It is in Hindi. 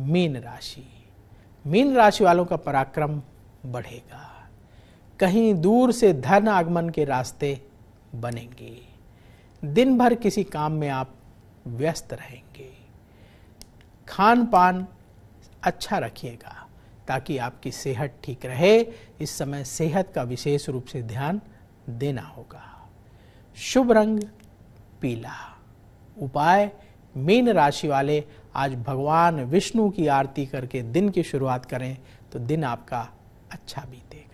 मीन राशि मीन राशि वालों का पराक्रम बढ़ेगा कहीं दूर से धन आगमन के रास्ते बनेंगे दिन भर किसी काम में आप व्यस्त रहेंगे खान पान अच्छा रखिएगा ताकि आपकी सेहत ठीक रहे इस समय सेहत का विशेष रूप से ध्यान देना होगा शुभ रंग पीला उपाय मीन राशि वाले आज भगवान विष्णु की आरती करके दिन की शुरुआत करें तो दिन आपका अच्छा बीतेगा